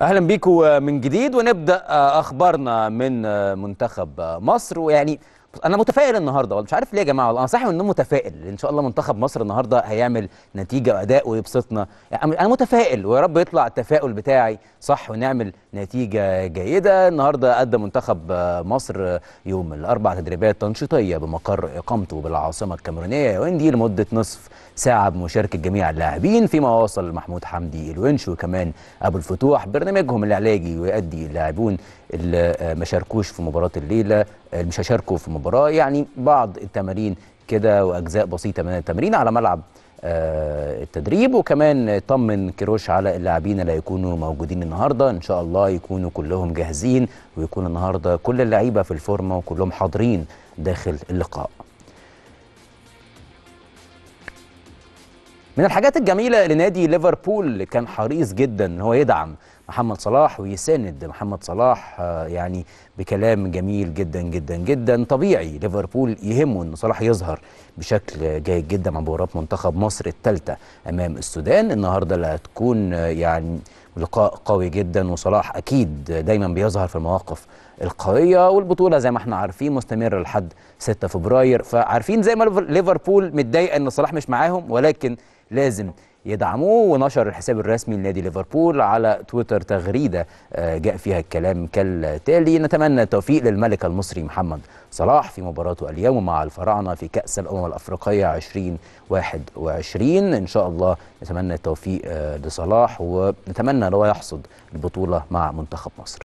اهلا بيكم من جديد ونبدا اخبارنا من منتخب مصر ويعني انا متفائل النهارده والله مش عارف ليه يا جماعه والله انا صاحي من النوم متفائل ان شاء الله منتخب مصر النهارده هيعمل نتيجه واداء ويبسطنا يعني انا متفائل ويا رب يطلع التفاؤل بتاعي صح ونعمل نتيجه جيده النهارده قدم منتخب مصر يوم الاربع تدريبات تنشيطيه بمقر اقامته بالعاصمه الكاميرونيه ويندي لمده نصف ساعه بمشاركه جميع اللاعبين فيما وصل محمود حمدي الونش وكمان ابو الفتوح برنامجهم العلاجي ويؤدي اللاعبون اللي ما شاركوش في مباراه الليله اللي مش هيشاركوا في مباراه المباراة يعني بعض التمارين كده وأجزاء بسيطة من التمرين على ملعب آه، التدريب وكمان طمن كيروش على اللاعبين اللي هيكونوا موجودين النهارده ان شاء الله يكونوا كلهم جاهزين ويكون النهارده كل اللعيبه في الفورمه وكلهم حاضرين داخل اللقاء. من الحاجات الجميله لنادي ليفربول كان حريص جدا ان هو يدعم محمد صلاح ويساند محمد صلاح آه، يعني بكلام جميل جدا جدا جدا طبيعي ليفربول يهمه ان صلاح يظهر بشكل جيد جدا مع مباراه منتخب مصر الثالثه امام السودان النهارده اللي هتكون آه، يعني لقاء قوي جدا وصلاح اكيد دايما بيظهر في المواقف القويه والبطوله زي ما احنا عارفين مستمره لحد 6 فبراير فعارفين زي ما ليفربول متضايقه ان صلاح مش معاهم ولكن لازم يدعموه ونشر الحساب الرسمي لنادي ليفربول على تويتر تغريده آه، جاء فيها الكلام كالتالي نتمنى التوفيق للملك المصري محمد صلاح في مباراته اليوم مع الفراعنه في كاس الامم الافريقيه 2021 ان شاء الله نتمنى التوفيق آه، لصلاح ونتمنى لو يحصد البطوله مع منتخب مصر